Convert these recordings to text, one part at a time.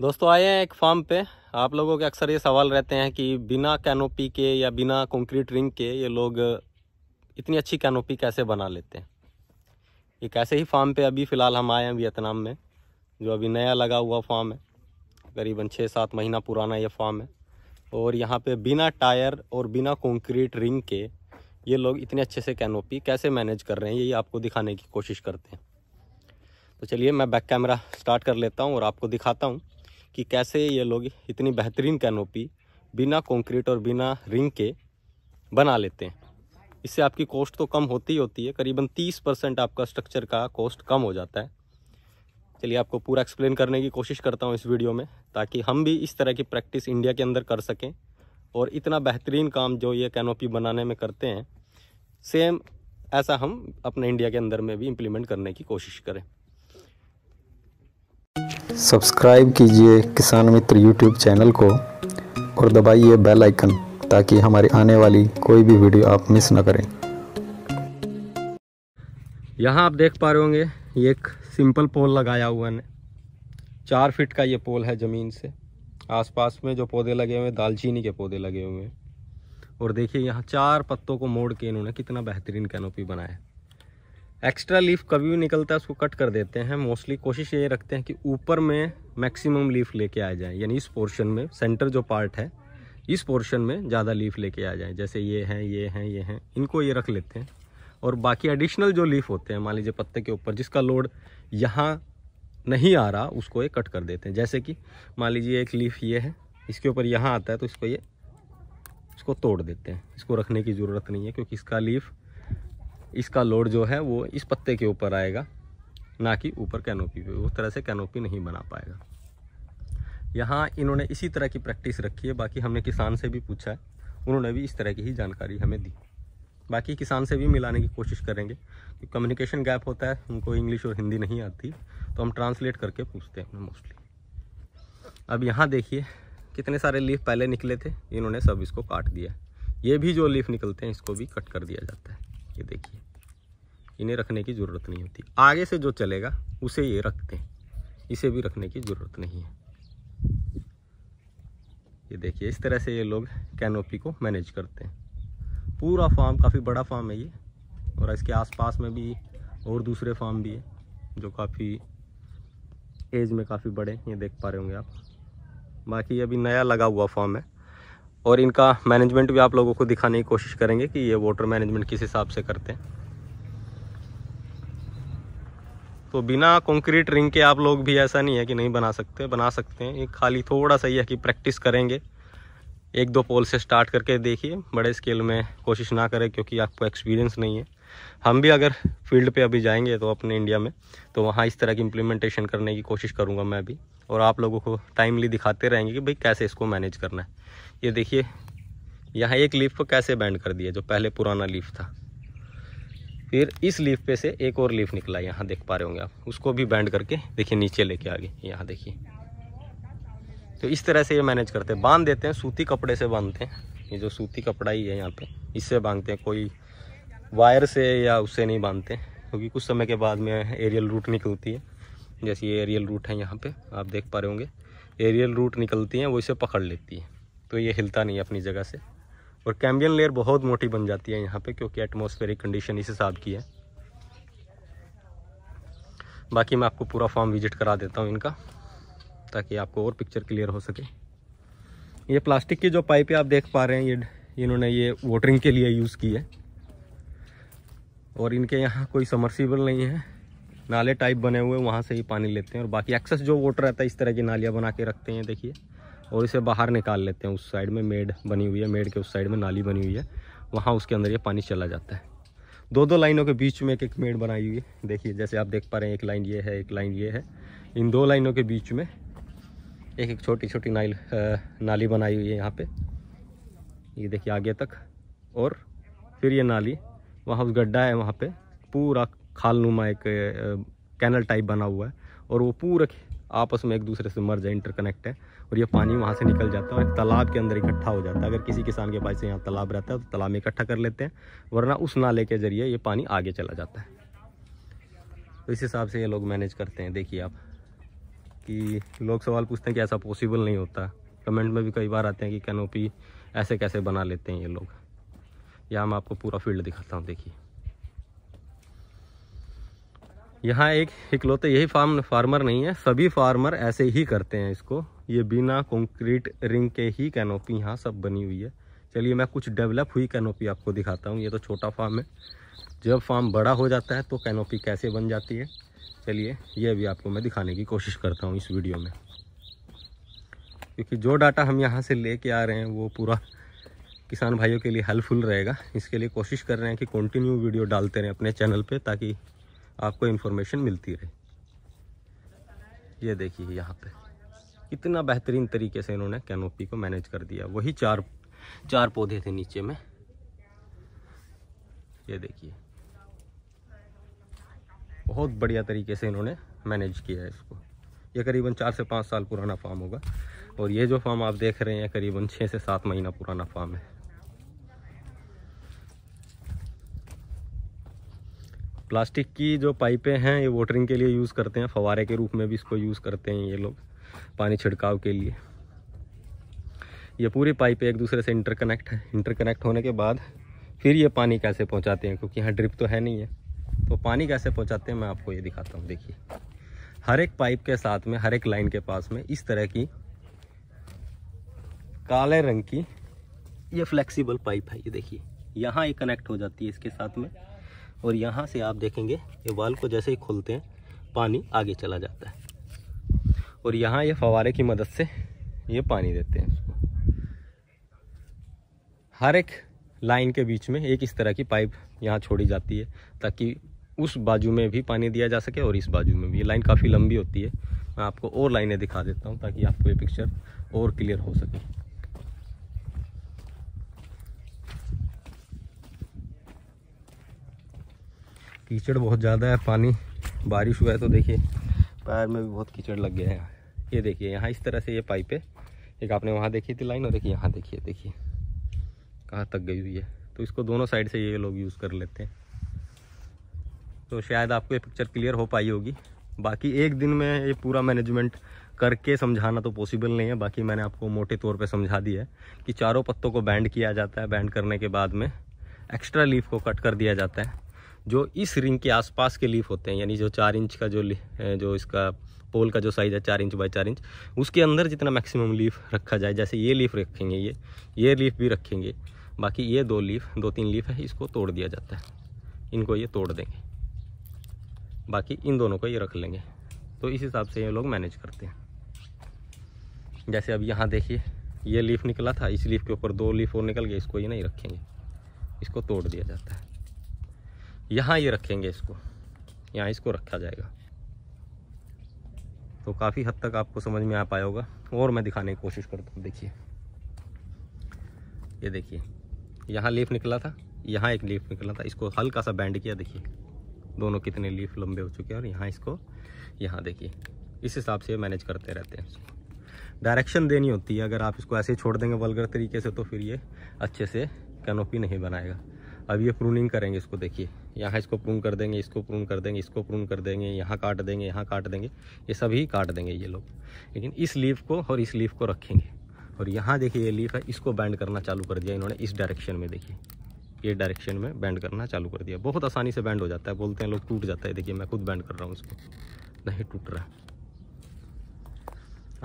दोस्तों आए हैं एक फार्म पे आप लोगों के अक्सर ये सवाल रहते हैं कि बिना कैनोपी के या बिना कंक्रीट रिंग के ये लोग इतनी अच्छी कैनोपी कैसे बना लेते हैं एक ऐसे ही फार्म पे अभी फ़िलहाल हम आए हैं वियतनाम में जो अभी नया लगा हुआ फार्म है करीबन छः सात महीना पुराना ये फार्म है और यहाँ पर बिना टायर और बिना कंक्रीट रिंग के ये लोग इतने अच्छे से कैनोपी कैसे मैनेज कर रहे हैं यही आपको दिखाने की कोशिश करते हैं तो चलिए मैं बैक कैमरा स्टार्ट कर लेता हूँ और आपको दिखाता हूँ कि कैसे ये लोग इतनी बेहतरीन कैनोपी बिना कंक्रीट और बिना रिंग के बना लेते हैं इससे आपकी कॉस्ट तो कम होती ही होती है करीबन तीस परसेंट आपका स्ट्रक्चर का कॉस्ट कम हो जाता है चलिए आपको पूरा एक्सप्लेन करने की कोशिश करता हूँ इस वीडियो में ताकि हम भी इस तरह की प्रैक्टिस इंडिया के अंदर कर सकें और इतना बेहतरीन काम जो ये कैनोपी बनाने में करते हैं सेम ऐसा हम अपने इंडिया के अंदर में भी इम्प्लीमेंट करने की कोशिश करें सब्सक्राइब कीजिए किसान मित्र यूट्यूब चैनल को और दबाइए बेल आइकन ताकि हमारी आने वाली कोई भी वीडियो आप मिस ना करें यहाँ आप देख पा रहे होंगे ये एक सिंपल पोल लगाया हुआ है चार फीट का ये पोल है ज़मीन से आसपास में जो पौधे लगे हुए हैं दालचीनी के पौधे लगे हुए हैं और देखिए यहाँ चार पत्तों को मोड़ के इन्होंने कितना बेहतरीन कैनोपी बनाया है एक्स्ट्रा लीफ कभी भी निकलता है उसको कट कर देते हैं मोस्टली कोशिश ये रखते हैं कि ऊपर में मैक्सिमम लीफ लेके आ जाए यानी इस पोर्शन में सेंटर जो पार्ट है इस पोर्शन में ज़्यादा लीफ लेके आ जाए जैसे ये हैं ये हैं ये हैं इनको ये रख लेते हैं और बाकी एडिशनल जो लीफ होते हैं मान लीजिए पत्ते के ऊपर जिसका लोड यहाँ नहीं आ रहा उसको ये कट कर देते हैं जैसे कि मान लीजिए एक लीफ ये है इसके ऊपर यहाँ आता है तो इसको ये इसको तोड़ देते हैं इसको रखने की ज़रूरत नहीं है क्योंकि इसका लीफ इसका लोड जो है वो इस पत्ते के ऊपर आएगा ना कि ऊपर कैनोपी पे उस तरह से कैनोपी नहीं बना पाएगा यहाँ इन्होंने इसी तरह की प्रैक्टिस रखी है बाकी हमने किसान से भी पूछा है उन्होंने भी इस तरह की ही जानकारी हमें दी बाकी किसान से भी मिलाने की कोशिश करेंगे कम्युनिकेशन गैप होता है उनको इंग्लिश और हिंदी नहीं आती तो हम ट्रांसलेट करके पूछते हैं मोस्टली अब यहाँ देखिए कितने सारे लीफ पहले निकले थे इन्होंने सब इसको काट दिया ये भी जो लीफ निकलते हैं इसको भी कट कर दिया जाता है ये देखिए इन्हें रखने की ज़रूरत नहीं होती आगे से जो चलेगा उसे ये रखते हैं इसे भी रखने की ज़रूरत नहीं है ये देखिए इस तरह से ये लोग कैनोपी को मैनेज करते हैं पूरा फार्म काफ़ी बड़ा फार्म है ये और इसके आसपास में भी और दूसरे फार्म भी है जो काफ़ी एज में काफ़ी बड़े ये देख पा रहे होंगे आप बाकी अभी नया लगा हुआ फार्म है और इनका मैनेजमेंट भी आप लोगों को दिखाने की कोशिश करेंगे कि ये वाटर मैनेजमेंट किस हिसाब से करते हैं तो बिना कंक्रीट रिंग के आप लोग भी ऐसा नहीं है कि नहीं बना सकते बना सकते हैं ये खाली थोड़ा सा ही है कि प्रैक्टिस करेंगे एक दो पोल से स्टार्ट करके देखिए बड़े स्केल में कोशिश ना करें क्योंकि आपको एक्सपीरियंस नहीं है हम भी अगर फील्ड पे अभी जाएंगे तो अपने इंडिया में तो वहाँ इस तरह की इम्प्लीमेंटेशन करने की कोशिश करूँगा मैं भी और आप लोगों को टाइमली दिखाते रहेंगे कि भाई कैसे इसको मैनेज करना है ये देखिए यहाँ एक लीफ को कैसे बैंड कर दिया जो पहले पुराना लीफ था फिर इस लीफ पे से एक और लीफ निकला यहाँ देख पा रहे होंगे आप उसको भी बैंड करके देखिए नीचे लेके आ गए यहाँ देखिए तो इस तरह से ये मैनेज करते हैं बांध देते हैं सूती कपड़े से बांधते हैं ये जो सूती कपड़ा ही है यहाँ पे इससे बांधते हैं कोई वायर से या उससे नहीं बांधते क्योंकि तो कुछ समय के बाद में एरियल रूट निकलती है जैसे ये एरियल रूट है यहाँ पर आप देख पा रहे होंगे एरियल रूट निकलती हैं वो इसे पकड़ लेती है तो ये हिलता नहीं है अपनी जगह से और कैम्बियन लेयर बहुत मोटी बन जाती है यहाँ पे क्योंकि एटमोस्फेरिक कंडीशन इस हिसाब की है बाकी मैं आपको पूरा फॉर्म विजिट करा देता हूँ इनका ताकि आपको और पिक्चर क्लियर हो सके ये प्लास्टिक की जो पाइप आप देख पा रहे हैं ये इन्होंने ये वोटरिंग के लिए यूज़ की है और इनके यहाँ कोई समर्सीबल नहीं है नाले टाइप बने हुए वहाँ से ही पानी लेते हैं और बाकी एक्सेस जो वोटर रहता है इस तरह की नालियाँ बना के रखते हैं देखिए और इसे बाहर निकाल लेते हैं उस साइड में मेड बनी हुई है मेड के उस साइड में नाली बनी हुई है वहाँ उसके अंदर ये पानी चला जाता है दो दो लाइनों के बीच में एक एक मेड बनाई हुई है देखिए जैसे आप देख पा रहे हैं एक लाइन ये है एक लाइन ये है इन दो लाइनों के बीच में एक एक छोटी छोटी नाइल नाली बनाई हुई है यहाँ पे ये देखिए आगे तक और फिर ये नाली वहाँ उस गड्ढा है वहाँ पे पूरा खाल नुमा एक कैनल टाइप बना हुआ है और वो पूरा आपस में एक दूसरे से मर्ज इंटरकनेक्ट है और ये पानी वहाँ से निकल जाता है और तालाब के अंदर इकट्ठा हो जाता है अगर किसी किसान के पास यहाँ तालाब रहता है तो तालाब में इकट्ठा कर लेते हैं वरना उस नाले के ज़रिए ये पानी आगे चला जाता है तो इस हिसाब से ये लोग मैनेज करते हैं देखिए आप कि लोग सवाल पूछते हैं कि ऐसा पॉसिबल नहीं होता कमेंट में भी कई बार आते हैं कि कैनोपी ऐसे कैसे बना लेते हैं ये लोग यहाँ मैं आपको पूरा फील्ड दिखाता हूँ देखिए यहाँ एक इकलौते यही फार्म फार्मर नहीं है सभी फार्मर ऐसे ही करते हैं इसको ये बिना कंक्रीट रिंग के ही कैनोपी यहाँ सब बनी हुई है चलिए मैं कुछ डेवलप हुई कैनोपी आपको दिखाता हूँ ये तो छोटा फार्म है जब फार्म बड़ा हो जाता है तो कैनोपी कैसे बन जाती है चलिए यह भी आपको मैं दिखाने की कोशिश करता हूँ इस वीडियो में क्योंकि जो डाटा हम यहाँ से लेके आ रहे हैं वो पूरा किसान भाइयों के लिए हेल्पफुल रहेगा इसके लिए कोशिश कर रहे हैं कि कंटिन्यू वीडियो डालते रहें अपने चैनल पे ताकि आपको इन्फॉर्मेशन मिलती रहे ये देखिए यहाँ पे कितना बेहतरीन तरीके से इन्होंने कैनोपी को मैनेज कर दिया वही चार चार पौधे थे नीचे में ये देखिए बहुत बढ़िया तरीके से इन्होंने मैनेज किया है इसको ये करीबन चार से पाँच साल पुराना फार्म होगा और ये जो फार्म आप देख रहे हैं करीबन छः से सात महीना पुराना फार्म है प्लास्टिक की जो पाइपें हैं ये वाटरिंग के लिए यूज़ करते हैं फवारे के रूप में भी इसको यूज़ करते हैं ये लोग पानी छिड़काव के लिए ये पूरी पाइप एक दूसरे से इंटरकनेक्ट है इंटरकनेक्ट होने के बाद फिर ये पानी कैसे पहुंचाते हैं क्योंकि यहाँ ड्रिप तो है नहीं है तो पानी कैसे पहुंचाते हैं मैं आपको ये दिखाता हूँ देखिए हर एक पाइप के साथ में हर एक लाइन के पास में इस तरह की काले रंग की ये फ्लेक्सिबल पाइप है ये देखिए यहाँ ये कनेक्ट हो जाती है इसके साथ में और यहाँ से आप देखेंगे ये वाल को जैसे ही खोलते हैं पानी आगे चला जाता है और यहाँ ये फवारे की मदद से ये पानी देते हैं उसको हर एक लाइन के बीच में एक इस तरह की पाइप यहाँ छोड़ी जाती है ताकि उस बाजू में भी पानी दिया जा सके और इस बाजू में भी ये लाइन काफ़ी लंबी होती है मैं आपको और लाइनें दिखा देता हूँ ताकि आपको ये पिक्चर और क्लियर हो सके कीचड़ बहुत ज़्यादा है पानी बारिश हुआ है तो देखिए पैर में भी बहुत कीचड़ लग गया है ये देखिए यहाँ इस तरह से ये पाइप है एक आपने वहाँ देखी थी लाइन और एक यहाँ देखिए देखिए कहाँ तक गई हुई है तो इसको दोनों साइड से ये लोग यूज़ कर लेते हैं तो शायद आपको ये पिक्चर क्लियर हो पाई होगी बाकी एक दिन में ये पूरा मैनेजमेंट करके समझाना तो पॉसिबल नहीं है बाकी मैंने आपको मोटे तौर पे समझा दिया है कि चारों पत्तों को बैंड किया जाता है बैंड करने के बाद में एक्स्ट्रा लीफ को कट कर दिया जाता है जो इस रिंग के आसपास के लीफ होते हैं यानी जो चार इंच का जो जो इसका पोल का जो साइज़ है चार इंच बाई चार इंच उसके अंदर जितना मैक्सिमम लीफ रखा जाए जैसे ये लीफ रखेंगे ये ये लीफ भी रखेंगे बाकी ये दो लीफ दो तीन लीफ है इसको तोड़ दिया जाता है इनको ये तोड़ देंगे बाकी इन दोनों को ये रख लेंगे तो इस हिसाब से ये लोग मैनेज करते हैं जैसे अब यहाँ देखिए ये लीफ निकला था इस लीफ के ऊपर दो लीफ और निकल गए इसको ये नहीं रखेंगे इसको तोड़ दिया जाता है यहाँ ये रखेंगे इसको यहाँ इसको रखा जाएगा तो काफ़ी हद तक आपको समझ में आ पाया होगा और मैं दिखाने की कोशिश करता हूँ देखिए ये देखिए यहाँ लीफ निकला था यहाँ एक लीफ निकला था इसको हल्का सा बैंड किया देखिए दोनों कितने लीफ लंबे हो चुके हैं और यहाँ इसको यहाँ देखिए इस हिसाब से मैनेज करते रहते हैं डायरेक्शन देनी होती है अगर आप इसको ऐसे ही छोड़ देंगे वलगर तरीके से तो फिर ये अच्छे से कैनोपी नहीं बनाएगा अब ये प्रूनिंग करेंगे इसको देखिए यहाँ इसको प्रून कर देंगे इसको प्रून कर देंगे इसको प्रून कर देंगे यहाँ काट देंगे यहाँ काट देंगे ये सभी काट देंगे ये लोग लेकिन इस लीफ को और इस लीफ को रखेंगे और यहाँ देखिए ये लीफ है इसको बैंड करना चालू कर दिया इन्होंने इस डायरेक्शन में देखिए ये डायरेक्शन में बैंड करना चालू कर दिया बहुत आसानी से बैंड हो जाता है बोलते हैं लोग टूट जाता है देखिए मैं खुद बैंड कर रहा हूँ उसको नहीं टूट रहा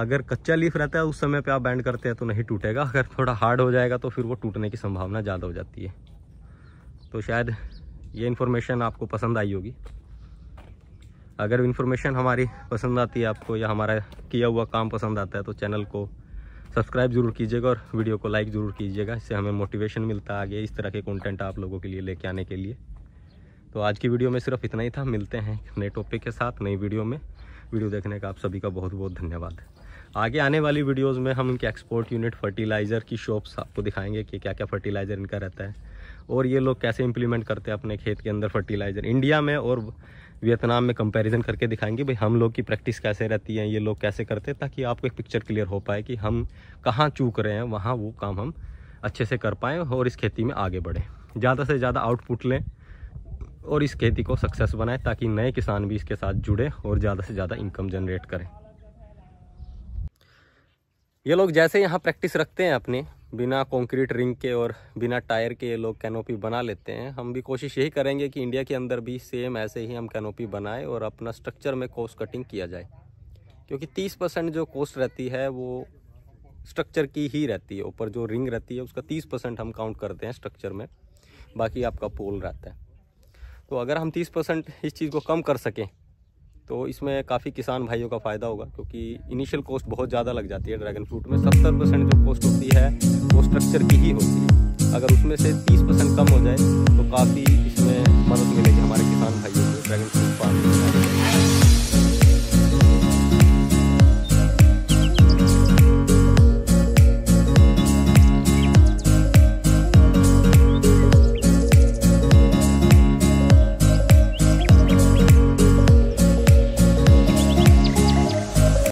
अगर कच्चा लीफ रहता है उस समय पे आप बैंड करते हैं तो नहीं टूटेगा अगर थोड़ा हार्ड हो जाएगा तो फिर वो टूटने की संभावना ज़्यादा हो जाती है तो शायद ये इन्फॉर्मेशन आपको पसंद आई होगी अगर इन्फॉर्मेशन हमारी पसंद आती है आपको या हमारा किया हुआ काम पसंद आता है तो चैनल को सब्सक्राइब ज़रूर कीजिएगा और वीडियो को लाइक ज़रूर कीजिएगा इससे हमें मोटिवेशन मिलता है आगे इस तरह के कंटेंट आप लोगों के लिए लेके आने के लिए तो आज की वीडियो में सिर्फ इतना ही था मिलते हैं नए टॉपिक के साथ नई वीडियो में वीडियो देखने का आप सभी का बहुत बहुत धन्यवाद आगे आने वाली वीडियोज़ में हम इनके एक्सपोर्ट यूनिट फर्टिलाइज़र की शॉप्स आपको दिखाएंगे कि क्या क्या फर्टिलाइज़र इनका रहता है और ये लोग कैसे इम्प्लीमेंट करते हैं अपने खेत के अंदर फर्टिलाइज़र इंडिया में और वियतनाम में कंपैरिजन करके दिखाएंगे भाई हम लोग की प्रैक्टिस कैसे रहती है ये लोग कैसे करते हैं ताकि आपको एक पिक्चर क्लियर हो पाए कि हम कहाँ चूक रहे हैं वहाँ वो काम हम अच्छे से कर पाएँ और इस खेती में आगे बढ़ें ज़्यादा से ज़्यादा आउटपुट लें और इस खेती को सक्सेस बनाएं ताकि नए किसान भी इसके साथ जुड़े और ज़्यादा से ज़्यादा इनकम जनरेट करें ये लोग जैसे यहाँ प्रैक्टिस रखते हैं अपने बिना कंक्रीट रिंग के और बिना टायर के ये लोग कैनोपी बना लेते हैं हम भी कोशिश यही करेंगे कि इंडिया के अंदर भी सेम ऐसे ही हम कैनोपी बनाएं और अपना स्ट्रक्चर में कोस्ट कटिंग किया जाए क्योंकि 30 परसेंट जो कोस्ट रहती है वो स्ट्रक्चर की ही रहती है ऊपर जो रिंग रहती है उसका 30 परसेंट हम काउंट करते हैं स्ट्रक्चर में बाकी आपका पोल रहता है तो अगर हम 30 परसेंट इस चीज़ को कम कर सकें तो इसमें काफ़ी किसान भाइयों का फ़ायदा होगा क्योंकि इनिशियल कॉस्ट बहुत ज़्यादा लग जाती है ड्रैगन फ्रूट में सत्तर परसेंट जो कॉस्ट होती है वो स्ट्रक्चर की ही होती है अगर उसमें से तीस परसेंट कम हो जाए तो काफ़ी इसमें मदद